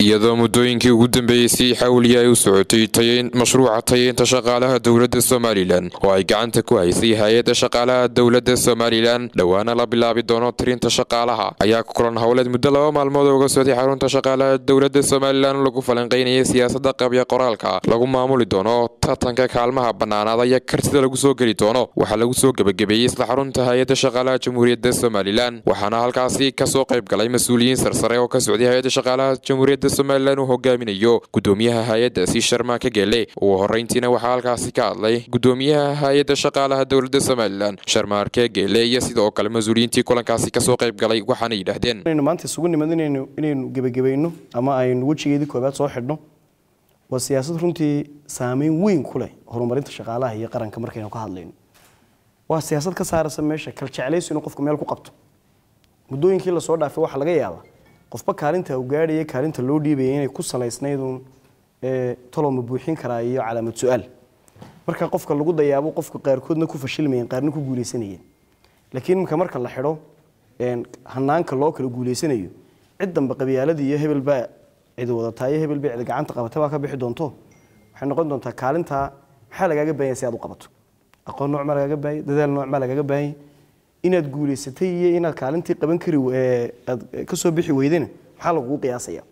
iyadoo muddooyinkii ugu dambeeyey si xawliya ay u socotay tayeyn mashruuca tayeynta shaqaalaha dowladda somalilan oo ay gacanta ku haysay hay-adda shaqaalaha dowladda somalilan dhowaana la bilaabi doono tirinta shaqaalaha ayaa ku kulan howleed muddo laba maalmood uga socday xarunta shaqaalaha dowladda somalilan lagu falanqaynayay siyaasadda qabya qoraalka lagu maamuli doono tartanka kaalmaha bannaanaada iyo kartida lagu soo geli doono waxaa lagu soo gebagabeeyey isla xarunta hay-adda shaqaalaha jamhuuriyadda somalilan waxaana halkaasi kasoo qayb galay mas-uuliyiin sarsare oo ka socday hay-adda shaqaalaha jamhuuriyadda dowladda somalilan uu hogaaminayo gudoomiyaha hay-adda sii sharmaa ka gele ugu horrayntiina waxaa halkaasi ka hadlay gudoomiyaha hay-adda shaqaalaha dowladda somalilan sharmaar kegele iyo sidoo kale mas-uuliyiintii kulankaasi kasoo qayb galay waxaana yidhahdeen inaynu maanta isugu nimad inaynu inaynu ama aynu wejigeedii koobaad soo xidhno waa siyaasad runtii saameyn weyn ku leh horumarinta shaqaalaha iyo qaranka markaynu ka hadlayno waa siyaasad ka saaraysa meesha kaljeceleysu inuu qofku meel ku qabto muddooyinkii lasoo dhaafay waxaa laga yaabaa qofba kaalinta uu gaadhaya kaalinta loo dhiibaya inay ku salaysnaydun ma buuxin karaa iyo calaamad su-aal marka qofka lagu dayaabo qofka qaarkoodna ku fashilmayeen qaarna ku guulaysanayeen laakiin imka marka la xidho hanaanka loo kala guulaysanayo cid danba qabyaaladii iyo hebel baa cidi wadataa iyo hebel baa gacanta qabata baa ka bixi doonto waxay noqon doontaa kaalintaa maxaa lagaaga baahanya si aad u qabato aqoon nooc ma lagaaga baahaya dadaal nooc ma lagaaga baahanya inaad guulaysatay iyo inaad kaalintii qaban kari aad ka soo bixi weydana maxaa laguu qiyaasayaa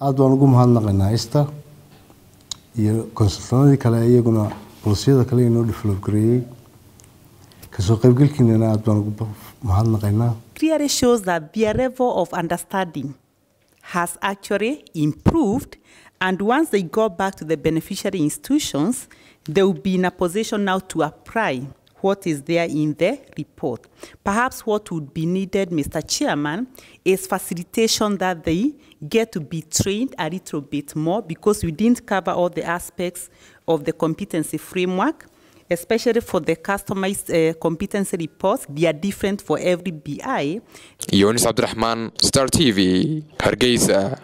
aada waan ugu mahadnaqaynaa ista iyo konsultanadii kale iyaguna bolosyada kale inoo develop gareeyey kasoo qaybgelkiinana aada waan ugu mahadnaqaynaa clearly shows that their level of understanding has actually improved and once they go back to the beneficiary institutions they will be in a position now to apply what is there in the report. Perhaps what would be needed, Mr. Chairman, is facilitation that they get to be trained a little bit more because we didn't cover all the aspects of the competency framework, especially for the customized uh, competency reports. They are different for every BI. Yonis Abdurrahman, Star TV, Hargeisa.